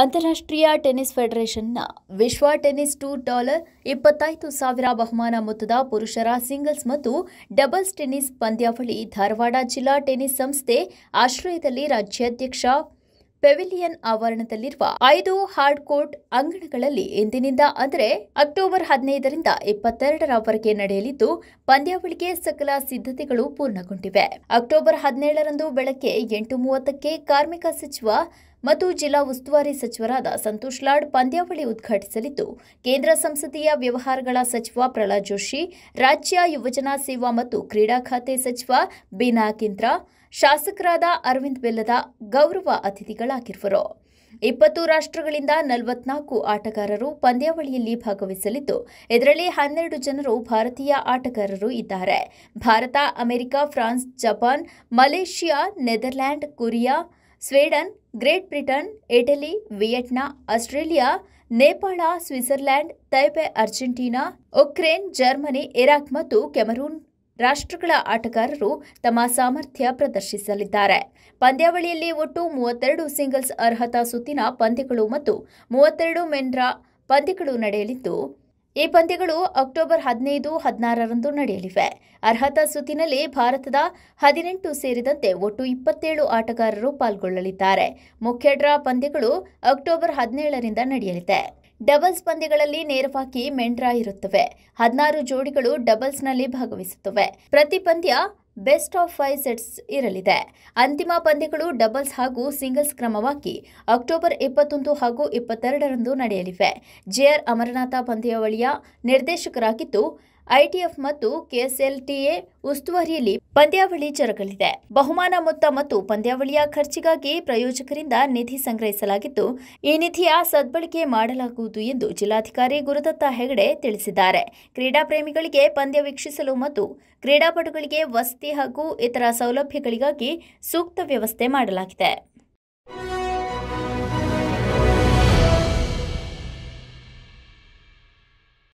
ಅಂತಾರಾಷ್ಟ್ರೀಯ ಟೆನಿಸ್ ಫೆಡರೇಷನ್ನ ವಿಶ್ವ tennis tour dollar ಇಪ್ಪತ್ತೈದು ಸಾವಿರ ಬಹುಮಾನ ಮೊತ್ತದ ಪುರುಷರ ಸಿಂಗಲ್ಸ್ ಮತ್ತು ಡಬಲ್ಸ್ ಟೆನಿಸ್ ಪಂದ್ಯಾವಳಿ ಧಾರವಾಡ ಜಿಲ್ಲಾ ಟೆನಿಸ್ ಸಂಸ್ಥೆ ಆಶ್ರಯದಲ್ಲಿ ರಾಜ್ಯಾಧ್ಯಕ್ಷ ಪೆವಿಲಿಯನ್ ಆವರಣದಲ್ಲಿರುವ ಐದು ಹಾರ್ಡ್ ಕೋರ್ಟ್ ಅಂಗಣಗಳಲ್ಲಿ ಇಂದಿನಿಂದ ಅಂದರೆ ಅಕ್ಟೋಬರ್ ಹದಿನೈದರಿಂದ ಇಪ್ಪತ್ತೆರಡರವರೆಗೆ ನಡೆಯಲಿದ್ದು ಪಂದ್ಯಾವಳಿಗೆ ಸಕಲ ಸಿದ್ಧತೆಗಳು ಪೂರ್ಣಗೊಂಡಿವೆ ಅಕ್ಟೋಬರ್ ಹದಿನೇಳರಂದು ಬೆಳಗ್ಗೆ ಎಂಟು ಮೂವತ್ತಕ್ಕೆ ಕಾರ್ಮಿಕ ಸಚಿವ ಮತ್ತು ಜಿಲ್ಲಾ ಉಸ್ತುವಾರಿ ಸಚಿವರಾದ ಸಂತೋಷ್ ಲಾಡ್ ಪಂದ್ಯಾವಳಿ ಉದ್ಘಾಟಿಸಲಿದ್ದು ಕೇಂದ್ರ ಸಂಸದೀಯ ವ್ಯವಹಾರಗಳ ಸಚಿವ ಪ್ರಹ್ಲಾದ್ ಜೋಶಿ ರಾಜ್ಯ ಯುವಜನ ಸೇವಾ ಮತ್ತು ಕ್ರೀಡಾ ಖಾತೆ ಸಚಿವ ಬೀನಾ ಕಿಂತ್ರ ಶಾಸಕರಾದ ಅರವಿಂದ್ ಬೆಲ್ಲದ ಗೌರವ ಅತಿಥಿಗಳಾಗಿರುವರು ಇಪ್ಪತ್ತು ರಾಷ್ಟ್ರಗಳಿಂದ ನಲವತ್ನಾಲ್ಕು ಆಟಗಾರರು ಪಂದ್ಯಾವಳಿಯಲ್ಲಿ ಭಾಗವಹಿಸಲಿದ್ದು ಇದರಲ್ಲಿ ಹನ್ನೆರಡು ಜನರು ಭಾರತೀಯ ಆಟಗಾರರು ಇದ್ದಾರೆ Bharat America France Japan Malaysia Netherland Korea Sweden Great Britain Italy Vietnam Australia Nepal Switzerland Taipei Argentina Ukraine Germany Iraq ಮತ್ತು ಕೆಮರೂನ್ ರಾಷ್ಟ್ರಗಳ ಆಟಗಾರರು ತಮ್ಮ ಸಾಮರ್ಥ್ಯ ಪ್ರದರ್ಶಿಸಲಿದ್ದಾರೆ ಪಂದ್ಯಾವಳಿಯಲ್ಲಿ ಒಟ್ಟು ಮೂವತ್ತೆರಡು ಸಿಂಗಲ್ಸ್ ಅರ್ಹತಾ ಸುತ್ತಿನ ಪಂದ್ಯಗಳು ಮತ್ತು ಮೂವತ್ತೆರಡು ಮೆನ್ರ ಪಂದ್ಯಗಳು ನಡೆಯಲಿದ್ದು ಈ ಪಂದ್ಯಗಳು ಅಕ್ಟೋಬರ್ ಹದಿನೈದು ಹದಿನಾರರಂದು ನಡೆಯಲಿವೆ ಅರ್ಹತಾ ಸುತ್ತಿನಲ್ಲಿ ಭಾರತದ ಹದಿನೆಂಟು ಸೇರಿದಂತೆ ಒಟ್ಟು ಇಪ್ಪತ್ತೇಳು ಆಟಗಾರರು ಪಾಲ್ಗೊಳ್ಳಲಿದ್ದಾರೆ ಮುಖ್ಯ ಡ್ರಾ ಪಂದ್ಯಗಳು ಅಕ್ಟೋಬರ್ ಹದಿನೇಳರಿಂದ ನಡೆಯಲಿದೆ ಡಬಲ್ಸ್ ಪಂದ್ಯಗಳಲ್ಲಿ ನೇರವಾಗಿ ಮೆಂಡ್ರಾ ಇರುತ್ತವೆ ಹದಿನಾರು ಜೋಡಿಗಳು ಡಬಲ್ಸ್ನಲ್ಲಿ ಭಾಗವಹಿಸುತ್ತವೆ ಪ್ರತಿ ಪಂದ್ಯ ಬೆಸ್ಟ್ ಆಫ್ ಫೈವ್ ಸೆಟ್ಸ್ ಇರಲಿದೆ ಅಂತಿಮ ಪಂದ್ಯಗಳು ಡಬಲ್ಸ್ ಹಾಗೂ ಸಿಂಗಲ್ಸ್ ಕ್ರಮವಾಗಿ ಅಕ್ಟೋಬರ್ ಇಪ್ಪತ್ತೊಂದು ಹಾಗೂ ಇಪ್ಪತ್ತೆರಡರಂದು ನಡೆಯಲಿವೆ ಜೆಆರ್ ಅಮರನಾಥ ಪಂದ್ಯಾವಳಿಯ ನಿರ್ದೇಶಕರಾಗಿದ್ದು ಐಟಿಎಫ್ ಮತ್ತು ಕೆಎಸ್ಎಲ್ಟಿಎ ಉಸ್ತುವಾರಿಯಲ್ಲಿ ಪಂದ್ಯಾವಳಿ ಜರುಗಲಿದೆ ಬಹುಮಾನ ಮೊತ್ತ ಮತ್ತು ಪಂದ್ಯಾವಳಿಯ ಖರ್ಚಿಗಾಗಿ ಪ್ರಯೋಜಕರಿಂದ ನಿಧಿ ಸಂಗ್ರಹಿಸಲಾಗಿದ್ದು ಈ ನಿಧಿಯ ಸದ್ಬಳಕೆ ಮಾಡಲಾಗುವುದು ಎಂದು ಜಿಲ್ಲಾಧಿಕಾರಿ ಗುರುದತ್ತ ಹೆಗಡೆ ತಿಳಿಸಿದ್ದಾರೆ ಕ್ರೀಡಾ ಪ್ರೇಮಿಗಳಿಗೆ ಪಂದ್ಯ ವೀಕ್ಷಿಸಲು ಮತ್ತು ಕ್ರೀಡಾಪಟುಗಳಿಗೆ ವಸತಿ ಹಾಗೂ ಇತರ ಸೌಲಭ್ಯಗಳಿಗಾಗಿ ಸೂಕ್ತ ವ್ಯವಸ್ಥೆ ಮಾಡಲಾಗಿದೆ